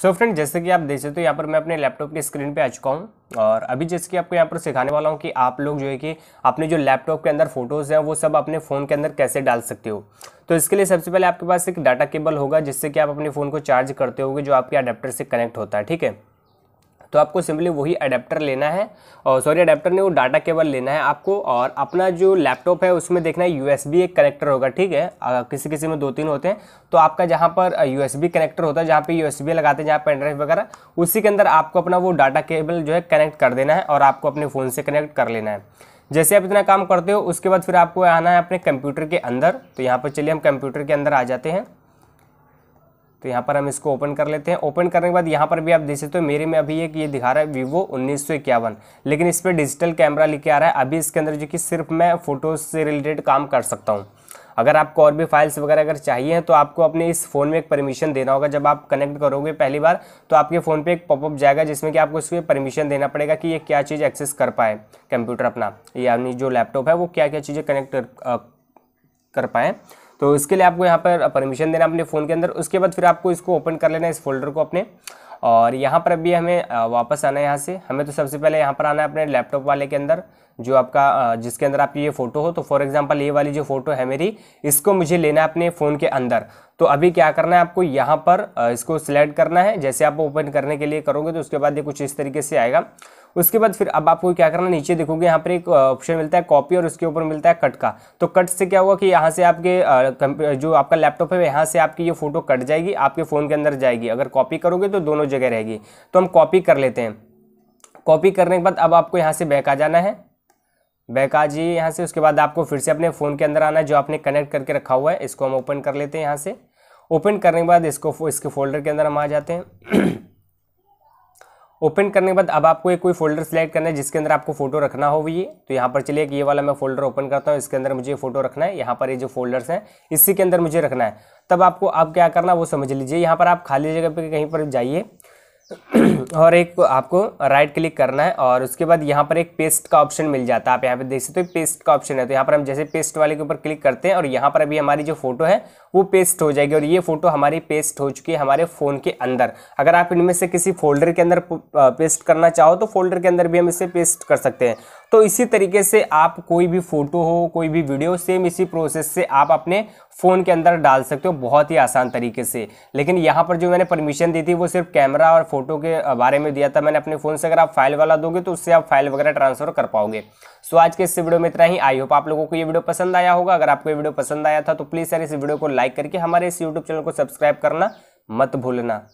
सो so friend जैसे कि आप देख सकते हो यहाँ पर मैं अपने लैपटॉप की स्क्रीन पे आ चुका हूँ और अभी जैसे कि आपको यहाँ पर सिखाने वाला हूँ कि आप लोग जो है कि अपने जो लैपटॉप के अंदर फोटोज़ हैं वो सब अपने फ़ोन के अंदर कैसे डाल सकते हो तो इसके लिए सबसे पहले आपके पास एक डाटा केबल होगा जिससे कि आप अपने फ़ोन को चार्ज करते हो जो आपके अडेप्टर से कनेक्ट होता है ठीक है तो आपको सिंपली वही अडेप्टर लेना है और सॉरी अडेप्टर नहीं वो डाटा केबल लेना है आपको और अपना जो लैपटॉप है उसमें देखना है यू एक कनेक्टर होगा ठीक है किसी किसी में दो तीन होते हैं तो आपका जहाँ पर यू कनेक्टर होता है जहाँ पर यू लगाते हैं जहाँ पेनड्राइव वगैरह उसी के अंदर आपको अपना वो डाटा केबल जो है कनेक्ट कर देना है और आपको अपने फ़ोन से कनेक्ट कर लेना है जैसे आप इतना काम करते हो उसके बाद फिर आपको आना है अपने कंप्यूटर के अंदर तो यहाँ पर चलिए हम कंप्यूटर के अंदर आ जाते हैं तो यहाँ पर हम इसको ओपन कर लेते हैं ओपन करने के बाद यहाँ पर भी आप देख सकते हो मेरे में अभी एक ये दिखा रहा है वीवो उन्नीस सौ इक्यावन लेकिन इस पर डिजिटल कैमरा लेके आ रहा है अभी इसके अंदर जो कि सिर्फ मैं फ़ोटोज़ से रिलेटेड काम कर सकता हूँ अगर आपको और भी फाइल्स वगैरह अगर चाहिए हैं तो आपको अपने इस फ़ोन में एक परमिशन देना होगा जब आप कनेक्ट करोगे पहली बार तो आपके फ़ोन पे एक पॉपअप जाएगा जिसमें कि आपको इसमें परमिशन देना पड़ेगा कि ये क्या चीज़ एक्सेस कर पाए कंप्यूटर अपना यानी जो लैपटॉप है वो क्या क्या चीज़ें कनेक्ट कर, कर पाएँ तो इसके लिए आपको यहाँ पर परमिशन देना अपने फ़ोन के अंदर उसके बाद फिर आपको इसको ओपन कर लेना इस फोल्डर को अपने और यहाँ पर अभी हमें वापस आना है यहाँ से हमें तो सबसे पहले यहाँ पर आना है अपने लैपटॉप वाले के अंदर जो आपका जिसके अंदर आपकी ये फ़ोटो हो तो फॉर एग्जांपल ये वाली जो फ़ोटो है मेरी इसको मुझे लेना है अपने फ़ोन के अंदर तो अभी क्या करना है आपको यहाँ पर इसको सिलेक्ट करना है जैसे आप ओपन करने के लिए करोगे तो उसके बाद ये कुछ इस तरीके से आएगा उसके बाद फिर अब आपको क्या करना नीचे देखोगे यहाँ पर एक ऑप्शन मिलता है कॉपी और उसके ऊपर मिलता है कट का तो कट से क्या हुआ कि यहाँ से आपके जो आपका लैपटॉप है यहाँ से आपकी ये फोटो कट जाएगी आपके फ़ोन के अंदर जाएगी अगर कॉपी करोगे तो दोनों जगह रहेगी तो हम कॉपी कर लेते हैं कॉपी करने के बाद अब आपको यहाँ से बैक आ जाना है बैक आ जाइए यहाँ से उसके बाद आपको फिर से अपने फ़ोन के अंदर आना है जो आपने कनेक्ट करके रखा हुआ है इसको हम ओपन कर लेते हैं यहाँ से ओपन करने के बाद इसको इसके फोल्डर के अंदर हम आ जाते हैं ओपन करने के बाद अब आपको एक कोई फोल्डर सेलेक्ट करना है जिसके अंदर आपको फोटो रखना हो ये तो यहाँ पर चलिए कि ये वाला मैं फोल्डर ओपन करता हूँ इसके अंदर मुझे फोटो रखना है यहाँ पर ये जो फोल्डर्स हैं इसी के अंदर मुझे रखना है तब आपको आप क्या करना वो समझ लीजिए यहाँ पर आप खाली जगह पर कहीं पर जाइए और एक आपको राइट क्लिक करना है और उसके बाद यहाँ पर एक पेस्ट का ऑप्शन मिल जाता है आप यहाँ पे देख सकते हो तो पेस्ट का ऑप्शन है तो यहाँ पर हम जैसे पेस्ट वाले के ऊपर क्लिक करते हैं और यहाँ पर अभी हमारी जो फोटो है वो पेस्ट हो जाएगी और ये फोटो हमारी पेस्ट हो चुकी है हमारे फ़ोन के अंदर अगर आप इनमें से किसी फोल्डर के अंदर पेस्ट करना चाहो तो फोल्डर के अंदर भी हम इसे पेस्ट कर सकते हैं तो इसी तरीके से आप कोई भी फोटो हो कोई भी वीडियो सेम इसी प्रोसेस से आप अपने फ़ोन के अंदर डाल सकते हो बहुत ही आसान तरीके से लेकिन यहाँ पर जो मैंने परमिशन दी थी वो सिर्फ कैमरा और फोटो के बारे में दिया था मैंने अपने फ़ोन से अगर आप फाइल वाला दोगे तो उससे आप फाइल वगैरह ट्रांसफर कर पाओगे सो आज के इस वीडियो में इतना ही आई होप आप लोगों को ये वीडियो पसंद आया होगा अगर आपको ये वीडियो पसंद आया था तो प्लीज़ सर इस वीडियो को लाइक करके हमारे इस यूट्यूब चैनल को सब्सक्राइब करना मत भूलना